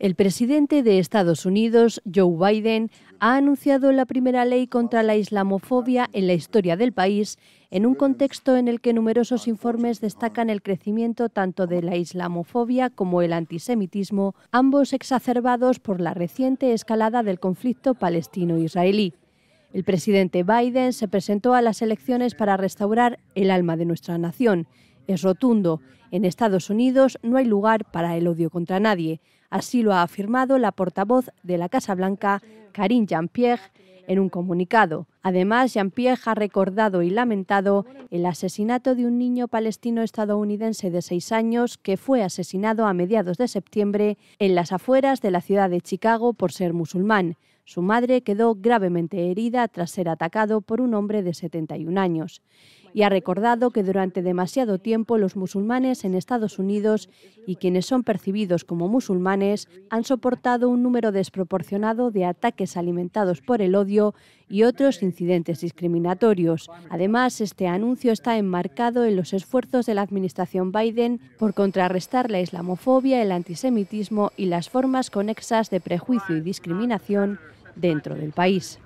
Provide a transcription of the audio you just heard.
El presidente de Estados Unidos, Joe Biden, ha anunciado la primera ley contra la islamofobia en la historia del país, en un contexto en el que numerosos informes destacan el crecimiento tanto de la islamofobia como el antisemitismo, ambos exacerbados por la reciente escalada del conflicto palestino-israelí. El presidente Biden se presentó a las elecciones para restaurar el alma de nuestra nación. Es rotundo. En Estados Unidos no hay lugar para el odio contra nadie. Así lo ha afirmado la portavoz de la Casa Blanca, Karine Jean-Pierre, en un comunicado. Además, Jean-Pierre ha recordado y lamentado el asesinato de un niño palestino-estadounidense de seis años que fue asesinado a mediados de septiembre en las afueras de la ciudad de Chicago por ser musulmán. Su madre quedó gravemente herida tras ser atacado por un hombre de 71 años y ha recordado que durante demasiado tiempo los musulmanes en Estados Unidos y quienes son percibidos como musulmanes han soportado un número desproporcionado de ataques alimentados por el odio y otros incidentes discriminatorios. Además, este anuncio está enmarcado en los esfuerzos de la administración Biden por contrarrestar la islamofobia, el antisemitismo y las formas conexas de prejuicio y discriminación dentro del país.